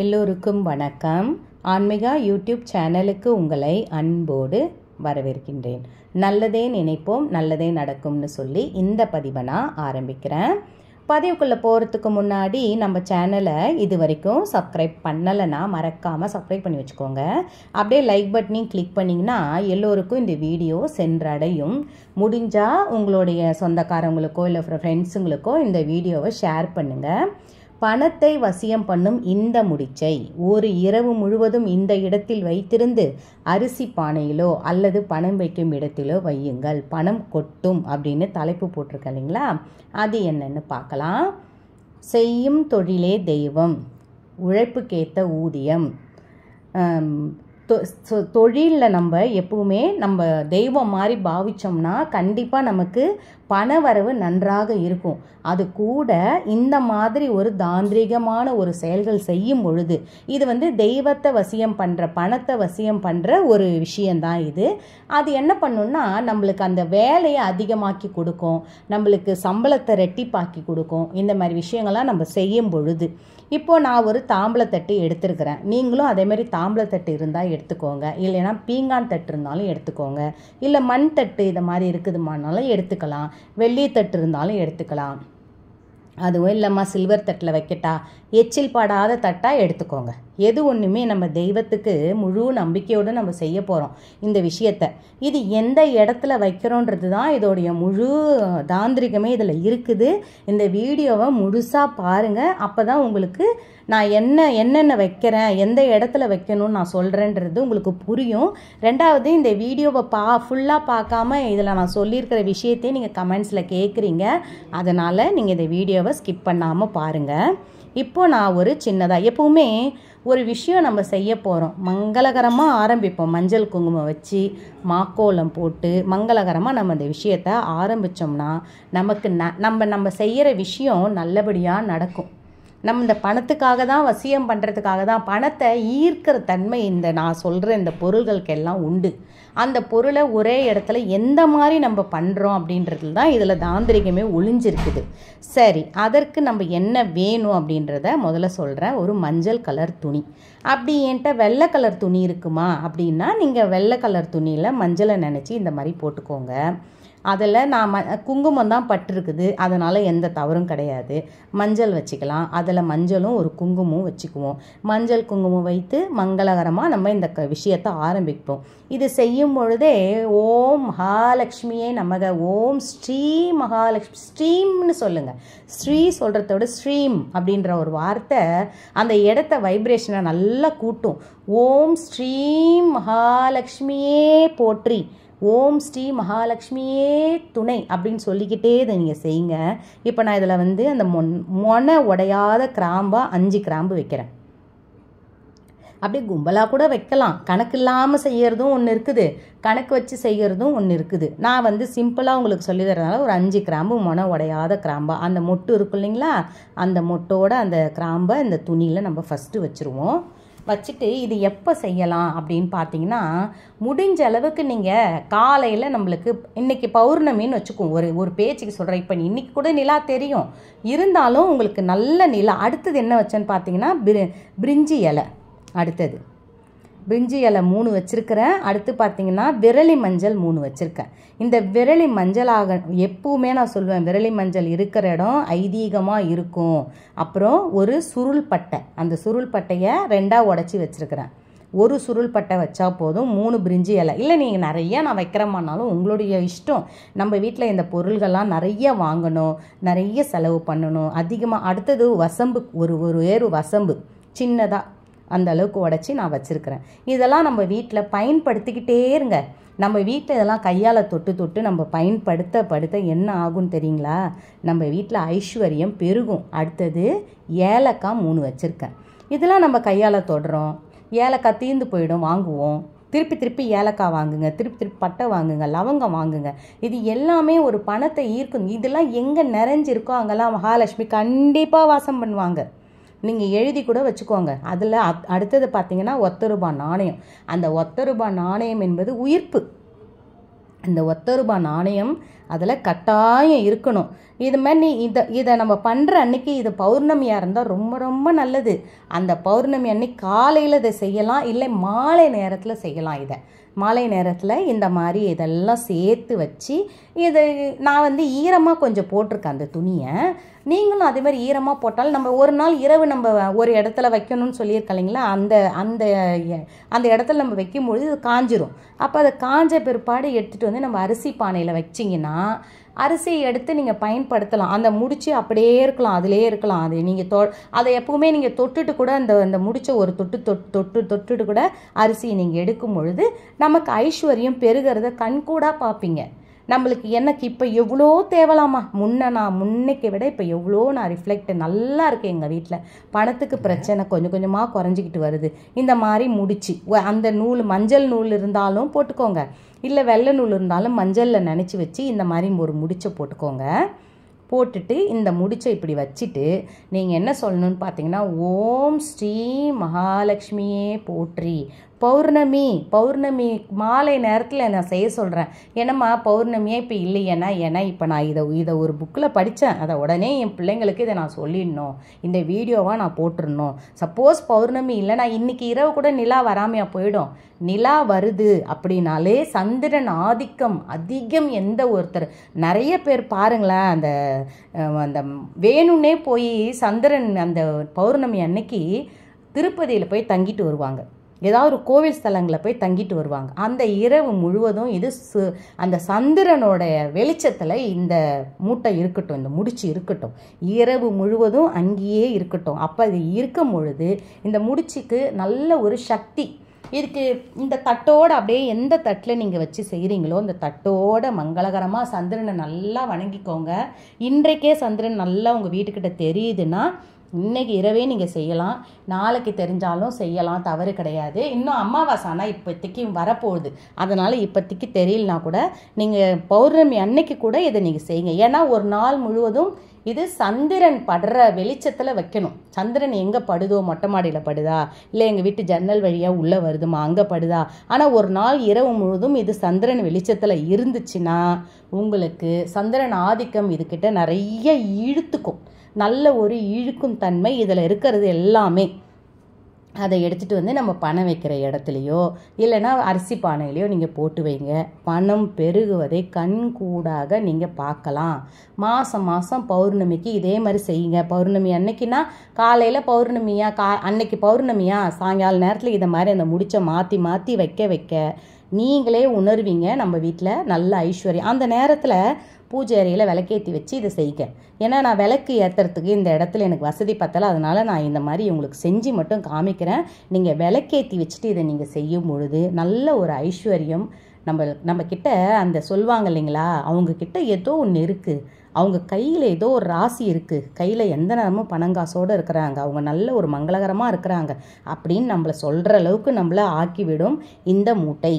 எல்லோருக்கும் வணக்கம் ஆன்மீகா யூடியூப் சேனலுக்கு உங்களை அன்போடு வரவேற்கின்றேன் நல்லதே நினைப்போம் நல்லதே நடக்கும்னு சொல்லி இந்த பதிவை நான் ஆரம்பிக்கிறேன் பதிவுக்குள்ளே போகிறதுக்கு முன்னாடி நம்ம சேனலை இது வரைக்கும் சப்ஸ்கிரைப் பண்ணலைன்னா மறக்காமல் சப்ஸ்கிரைப் பண்ணி வச்சுக்கோங்க அப்படியே லைக் பட்டனையும் கிளிக் பண்ணிங்கன்னா எல்லோருக்கும் இந்த வீடியோ சென்றடையும் முடிஞ்சால் உங்களுடைய சொந்தக்காரங்களுக்கோ இல்லை ஃப்ரெண்ட்ஸுங்களுக்கோ இந்த வீடியோவை ஷேர் பண்ணுங்கள் பணத்தை வசியம் பண்ணும் இந்த முடிச்சை ஒரு இரவு முழுவதும் இந்த இடத்தில் வைத்திருந்து அரிசி பானையிலோ அல்லது பணம் வைக்கும் இடத்திலோ வையுங்கள் பணம் கொட்டும் அப்படின்னு தலைப்பு போட்டிருக்க அது என்னன்னு பார்க்கலாம் செய்யும் தொழிலே தெய்வம் உழைப்புக்கேற்ற ஊதியம் தொழிலில் நம்ம எப்பவுமே நம்ம தெய்வம் மாதிரி பாவித்தோம்னா கண்டிப்பாக நமக்கு பண வரவு நன்றாக இருக்கும் அது கூட இந்த மாதிரி ஒரு தாந்திரிகமான ஒரு செயல்கள் செய்யும் பொழுது இது வந்து தெய்வத்தை வசியம் பண்ணுற பணத்தை வசியம் பண்ணுற ஒரு விஷயந்தான் இது அது என்ன பண்ணுன்னா நம்மளுக்கு அந்த வேலையை அதிகமாக்கி கொடுக்கும் நம்மளுக்கு சம்பளத்தை ரெட்டிப்பாக்கி கொடுக்கும் இந்த மாதிரி விஷயங்கள்லாம் நம்ம செய்யும் பொழுது இப்போது நான் ஒரு தாம்பளத்தட்டு எடுத்துருக்கிறேன் நீங்களும் அதேமாரி தாம்பளத்தட்டு இருந்தால் எடுத்துக்கோங்க இல்லைன்னா பீங்கான் தட்டு இருந்தாலும் எடுத்துக்கோங்க இல்லை மண் தட்டு இது மாதிரி இருக்குதுமானாலும் எடுத்துக்கலாம் வெள்ளி தட்டு இருந்தாலும் எடுத்துக்கலாம் அதுவும் இல்லைம்மா சில்வர் தட்டில் வைக்கட்டா எச்சில் படாத தட்டாக எடுத்துக்கோங்க எது ஒன்றுமே நம்ம தெய்வத்துக்கு முழு நம்பிக்கையோடு நம்ம செய்ய போகிறோம் இந்த விஷயத்த இது எந்த இடத்துல வைக்கிறோன்றது தான் இதோடைய முழு தாந்திரிகமே இதில் இருக்குது இந்த வீடியோவை முழுசாக பாருங்கள் அப்போ தான் உங்களுக்கு நான் என்ன என்னென்ன வைக்கிறேன் எந்த இடத்துல வைக்கணும்னு நான் சொல்கிறேன்றது உங்களுக்கு புரியும் ரெண்டாவது இந்த வீடியோவை பா ஃபுல்லாக பார்க்காம இதில் நான் சொல்லியிருக்கிற விஷயத்தையும் நீங்கள் கமெண்ட்ஸில் கேட்குறீங்க அதனால் நீங்கள் இந்த வீடியோவை ஸ்கிப் பண்ணாமல் பாருங்கள் இப்போ நான் ஒரு சின்னதாக எப்போவுமே ஒரு விஷயம் நம்ம செய்ய போகிறோம் மங்களகரமாக ஆரம்பிப்போம் மஞ்சள் குங்குமம் வச்சு மாக்கோலம் போட்டு மங்களகரமாக நம்ம அந்த விஷயத்தை ஆரம்பித்தோம்னா நமக்கு ந நம்ம நம்ம செய்கிற விஷயம் நல்லபடியாக நடக்கும் நம்ம இந்த பணத்துக்காக தான் வசியம் பண்ணுறதுக்காக தான் பணத்தை ஈர்க்கிற தன்மை இந்த நான் சொல்கிற இந்த பொருள்களுக்கெல்லாம் உண்டு அந்த பொருளை ஒரே இடத்துல எந்த மாதிரி நம்ம பண்ணுறோம் அப்படின்றது தான் இதில் தாந்திரிகமே ஒளிஞ்சிருக்குது சரி அதற்கு நம்ம என்ன வேணும் அப்படின்றத முதல்ல சொல்கிறேன் ஒரு மஞ்சள் கலர் துணி அப்படி என்கிட்ட வெள்ளை கலர் துணி இருக்குமா அப்படின்னா நீங்கள் வெள்ளை கலர் துணியில் மஞ்சளை நினச்சி இந்த மாதிரி போட்டுக்கோங்க அதில் நான் ம குங்குமம் தான் பட்டிருக்குது அதனால் எந்த தவறும் கிடையாது மஞ்சள் வச்சுக்கலாம் அதில் மஞ்சளும் ஒரு குங்குமம் வச்சுக்குவோம் மஞ்சள் குங்குமம் வைத்து மங்களகரமாக நம்ம இந்த க விஷயத்தை ஆரம்பிப்போம் இது செய்யும் பொழுதே ஓம் மகாலட்சுமியே நமக ஓம் ஸ்ரீ மகாலட்சுமி ஸ்ரீம்னு சொல்லுங்கள் ஸ்ரீ சொல்கிறதோட ஸ்ரீம் அப்படின்ற ஒரு வார்த்தை அந்த இடத்த வைப்ரேஷனை நல்லா கூட்டும் ஓம் ஸ்ரீம் மகாலட்சுமியே போற்றி ஓம் ஸ்ரீ மகாலட்சுமியே துணை அப்படின்னு சொல்லிக்கிட்டே இதை நீங்கள் செய்யுங்க இப்போ நான் இதில் வந்து அந்த மொன் மொன உடையாத கிராம்பாக அஞ்சு கிராம்பு வைக்கிறேன் அப்படியே கும்பலாக கூட வைக்கலாம் கணக்கு இல்லாமல் செய்கிறதும் ஒன்று இருக்குது கணக்கு வச்சு செய்கிறதும் ஒன்று இருக்குது நான் வந்து சிம்பிளாக உங்களுக்கு சொல்லி தரதுனால ஒரு அஞ்சு கிராம்பு மொன உடையாத கிராம்பாக அந்த மொட்டு இருக்கும் இல்லைங்களா அந்த மொட்டோட அந்த கிராம்பை இந்த துணியில் நம்ம ஃபஸ்ட்டு வச்சுருவோம் வச்சுட்டு இது எப்போ செய்யலாம் அப்படின்னு பார்த்தீங்கன்னா முடிஞ்ச அளவுக்கு நீங்கள் காலையில் நம்மளுக்கு இன்றைக்கி பௌர்ணமின்னு வச்சுக்கோங்க ஒரு ஒரு பேச்சுக்கு சொல்கிறேன் இப்போ இன்றைக்கி கூட நிலா தெரியும் இருந்தாலும் உங்களுக்கு நல்ல நிலா அடுத்தது என்ன வச்சேன்னு பார்த்தீங்கன்னா பிரி பிரிஞ்சி இலை அடுத்தது பிரிஞ்சி இலை மூணு வச்சுருக்கிறேன் அடுத்து பார்த்திங்கன்னா விரலி மஞ்சள் மூணு வச்சுருக்கேன் இந்த விரலி மஞ்சளாக எப்பவுமே நான் சொல்லுவேன் விரலி மஞ்சள் இருக்கிற இடம் ஐதீகமாக இருக்கும் அப்புறம் ஒரு சுருள் பட்டை அந்த சுருள் பட்டையை ரெண்டாக உடச்சி வச்சுருக்கிறேன் ஒரு சுருள் பட்டை வச்சா போதும் மூணு பிரிஞ்சி இலை இல்லை நீங்கள் நிறைய நான் வைக்கிறமானாலும் உங்களுடைய இஷ்டம் நம்ம வீட்டில் இந்த பொருள்கள்லாம் நிறைய வாங்கணும் நிறைய செலவு பண்ணணும் அதிகமாக அடுத்தது வசம்பு ஒரு ஒரு வேறு வசம்பு சின்னதாக அந்த அளவுக்கு உடச்சி நான் வச்சுருக்கிறேன் இதெல்லாம் நம்ம வீட்டில் பயன்படுத்திக்கிட்டே இருங்க நம்ம வீட்டில் இதெல்லாம் கையால் தொட்டு தொட்டு நம்ம பயன்படுத்த படுத்த என்ன ஆகும்னு தெரியுங்களா நம்ம வீட்டில் ஐஸ்வர்யம் பெருகும் அடுத்தது ஏலக்காய் மூணு வச்சுருக்கேன் இதெல்லாம் நம்ம கையால் தொடுறோம் ஏலக்காய் தீர்ந்து போயிடும் வாங்குவோம் திருப்பி திருப்பி ஏலக்காய் வாங்குங்க திருப்பி திருப்பி பட்டை வாங்குங்க லவங்கம் வாங்குங்க இது எல்லாமே ஒரு பணத்தை ஈர்க்கும் இதெல்லாம் எங்கே நிறைஞ்சிருக்கோ அங்கெல்லாம் மகாலட்சுமி கண்டிப்பாக வாசம் பண்ணுவாங்க நீங்கள் எழுதி கூட வச்சுக்கோங்க அதில் அடுத்தது பார்த்திங்கன்னா ஒத்த ரூபா நாணயம் அந்த ஒத்த ரூபா நாணயம் என்பது உயிர்ப்பு அந்த ஒத்த ரூபா நாணயம் அதில் கட்டாயம் இருக்கணும் இது மாதிரி நீ இதை இதை நம்ம பண்ணுற அன்னைக்கு இது பௌர்ணமியாக இருந்தால் ரொம்ப ரொம்ப நல்லது அந்த பௌர்ணமி அன்னைக்கு காலையில் இதை செய்யலாம் இல்லை மாலை நேரத்தில் செய்யலாம் இதை மாலை நேரத்தில் இந்த மாதிரி இதெல்லாம் சேர்த்து வச்சு இது நான் வந்து ஈரமாக கொஞ்சம் போட்டிருக்கேன் அந்த துணியை நீங்களும் அதே மாதிரி ஈரமாக போட்டாலும் நம்ம ஒரு நாள் இரவு நம்ம ஒரு இடத்துல வைக்கணும்னு சொல்லியிருக்கலைங்களா அந்த அந்த அந்த இடத்துல நம்ம வைக்கும்பொழுது இது காஞ்சிரும் அப்போ அதை காஞ்ச பிற்பாடு எடுத்துகிட்டு வந்து நம்ம அரிசி பானையில் வச்சிங்கன்னா அரிசியை எடுத்து நீங்கள் பயன்படுத்தலாம் அந்த முடிச்சு அப்படியே இருக்கலாம் அதிலே இருக்கலாம் அது நீங்கள் தொ அதை எப்பவுமே நீங்கள் தொட்டுட்டு கூட அந்த அந்த முடிச்ச ஒரு தொட்டு தொட்டு தொட்டுட்டு கூட அரிசியை நீங்கள் எடுக்கும் பொழுது நமக்கு ஐஸ்வர்யம் பெருகிறத கண்கூடாக பார்ப்பீங்க நம்மளுக்கு எனக்கு இப்போ எவ்வளோ தேவலாமா முன்ன நான் முன்னைக்கு விட இப்போ எவ்வளோ நான் ரிஃப்ளெக்ட் நல்லா இருக்கு எங்கள் வீட்டில் பணத்துக்கு பிரச்சனை கொஞ்சம் கொஞ்சமாக குறைஞ்சிக்கிட்டு வருது இந்த மாதிரி முடிச்சு அந்த நூல் மஞ்சள் நூல் இருந்தாலும் போட்டுக்கோங்க இல்லை வெள்ளை நூல் இருந்தாலும் மஞ்சளில் நினச்சி வச்சு இந்த மாதிரி ஒரு முடிச்சை போட்டுக்கோங்க போட்டுட்டு இந்த முடிச்சை இப்படி வச்சுட்டு நீங்கள் என்ன சொல்லணும்னு பார்த்தீங்கன்னா ஓம் ஸ்ரீ மகாலட்சுமியே போற்றி பௌர்ணமி பௌர்ணமி மாலை நேரத்தில் நான் செய்ய சொல்கிறேன் என்னம்மா பௌர்ணமியே இப்போ இல்லையேனா ஏன்னா இப்போ நான் இதை இதை ஒரு புக்கில் படித்தேன் அதை உடனே என் பிள்ளைங்களுக்கு இதை நான் சொல்லிடணும் இந்த வீடியோவாக நான் போட்டுடணும் சப்போஸ் பௌர்ணமி இல்லை நான் இன்றைக்கி இரவு கூட நிலா வராமையாக போயிடும் நிலா வருது அப்படின்னாலே சந்திரன் ஆதிக்கம் அதிகம் எந்த ஒருத்தர் நிறைய பேர் பாருங்களேன் அந்த அந்த வேணும்னே போய் சந்திரன் அந்த பௌர்ணமி அன்னைக்கு திருப்பதியில் போய் தங்கிட்டு வருவாங்க ஏதாவது ஒரு கோவில் ஸ்தலங்களில் போய் தங்கிட்டு வருவாங்க அந்த இரவு முழுவதும் இது சு அந்த சந்திரனுடைய வெளிச்சத்தில் இந்த மூட்டை இருக்கட்டும் இந்த முடிச்சு இருக்கட்டும் இரவு முழுவதும் அங்கேயே இருக்கட்டும் அப்போ அது இருக்கும் பொழுது இந்த முடிச்சுக்கு நல்ல ஒரு சக்தி இதுக்கு இந்த தட்டோடு அப்படியே எந்த தட்டில் நீங்கள் வச்சு செய்கிறீங்களோ அந்த தட்டோட மங்களகரமாக சந்திரனை நல்லா வணங்கிக்கோங்க இன்றைக்கே சந்திரன் நல்லா உங்கள் வீட்டுக்கிட்ட தெரியுதுன்னா இன்றைக்கி இரவே நீங்கள் செய்யலாம் நாளைக்கு தெரிஞ்சாலும் செய்யலாம் தவறு கிடையாது இன்னும் அமாவாசை ஆனால் இப்போத்திக்கு வரப்போகுது அதனால் இப்போத்திக்கு தெரியலனா கூட நீங்கள் பௌர்ணமி அன்னைக்கு கூட இதை நீங்கள் செய்யுங்க ஏன்னா ஒரு நாள் முழுவதும் இது சந்திரன் படுற வெளிச்சத்தில் வைக்கணும் சந்திரன் எங்கே படுதோ மொட்டை மாடியில் படுதா இல்லை எங்கள் வீட்டு ஜன்னல் வழியாக உள்ளே வருதுமா அங்கே படுதா ஆனால் ஒரு நாள் இரவு முழுதும் இது சந்திரன் வெளிச்சத்தில் இருந்துச்சுன்னா உங்களுக்கு சந்திரன் ஆதிக்கம் இதுக்கிட்ட நிறைய இழுத்துக்கும் நல்ல ஒரு இழுக்கும் தன்மை இதில் இருக்கிறது எல்லாமே அதை எடுத்துகிட்டு வந்து நம்ம பணம் வைக்கிற இடத்துலையோ இல்லைன்னா அரிசி பானையிலையோ நீங்கள் போட்டு வைங்க பணம் பெருகுவதை கண்கூடாக நீங்கள் பார்க்கலாம் மாதம் மாதம் பௌர்ணமிக்கு இதே மாதிரி செய்யுங்க பௌர்ணமி அன்னைக்குன்னா காலையில் பௌர்ணமியாக கா அன்னைக்கு பௌர்ணமியாக சாயங்கால நேரத்தில் இதை மாதிரி அந்த முடிச்சை மாற்றி மாற்றி வைக்க வைக்க நீங்களே உணர்வீங்க நம்ம வீட்டில் நல்ல ஐஸ்வர்யம் அந்த நேரத்தில் பூஜை அறையில் விளக்கேற்றி வச்சு இதை செய்க ஏன்னா நான் விளக்கு ஏற்றுறதுக்கு இந்த இடத்துல எனக்கு வசதி பத்தலை அதனால் நான் இந்த மாதிரி உங்களுக்கு செஞ்சு மட்டும் காமிக்கிறேன் நீங்கள் விளக்கேற்றி வச்சுட்டு இதை நீங்கள் செய்யும் பொழுது நல்ல ஒரு ஐஸ்வர்யம் நம்ம நம்மக்கிட்ட அந்த சொல்லுவாங்க இல்லைங்களா அவங்கக்கிட்ட ஏதோ ஒன்று இருக்குது அவங்க கையில் ஏதோ ஒரு ராசி இருக்குது கையில் எந்த நேரமும் பணங்காசோடு இருக்கிறாங்க அவங்க நல்ல ஒரு மங்களகரமாக இருக்கிறாங்க அப்படின்னு நம்மளை சொல்கிற அளவுக்கு நம்மளை ஆக்கிவிடும் இந்த மூட்டை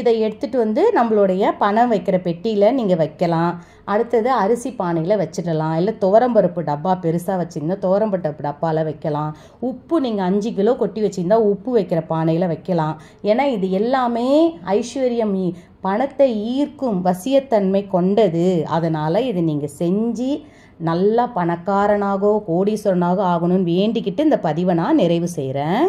இதை எடுத்துகிட்டு வந்து நம்மளுடைய பணம் வைக்கிற பெட்டியில் நீங்கள் வைக்கலாம் அடுத்தது அரிசி பானையில் வச்சிடலாம் இல்லை துவரம்பருப்பு டப்பா பெருசாக வச்சுருந்தா துவரம்பருப்பு டப்பாவில் வைக்கலாம் உப்பு நீங்கள் அஞ்சு கிலோ கொட்டி வச்சுருந்தா உப்பு வைக்கிற பானையில் வைக்கலாம் ஏன்னா இது எல்லாமே ஐஸ்வர்யம் பணத்தை ஈர்க்கும் வசியத்தன்மை கொண்டது அதனால் இது நீங்கள் செஞ்சு நல்லா பணக்காரனாகோ கோடீஸ்வரனாகோ ஆகணும்னு வேண்டிக்கிட்டு இந்த பதிவை நான் நிறைவு செய்கிறேன்